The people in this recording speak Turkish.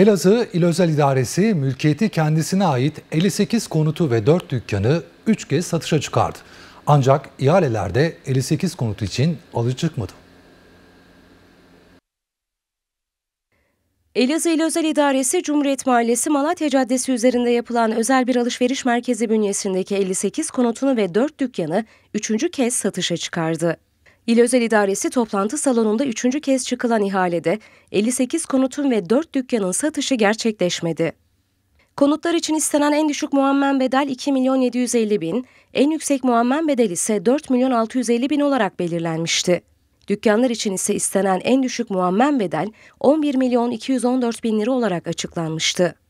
Elazığ İl Özel İdaresi mülkiyeti kendisine ait 58 konutu ve 4 dükkanı 3 kez satışa çıkardı. Ancak ihalelerde 58 konut için alıcı çıkmadı. Elazığ İl Özel İdaresi Cumhuriyet Mahallesi Malatya Caddesi üzerinde yapılan özel bir alışveriş merkezi bünyesindeki 58 konutunu ve 4 dükkanı 3. kez satışa çıkardı. İl Özel İdaresi toplantı salonunda üçüncü kez çıkılan ihalede 58 konutun ve 4 dükkanın satışı gerçekleşmedi. Konutlar için istenen en düşük muammen bedel 2 milyon 750 bin, en yüksek muammen bedel ise 4 milyon 650 bin olarak belirlenmişti. Dükkanlar için ise istenen en düşük muammen bedel 11 milyon 214 bin lira olarak açıklanmıştı.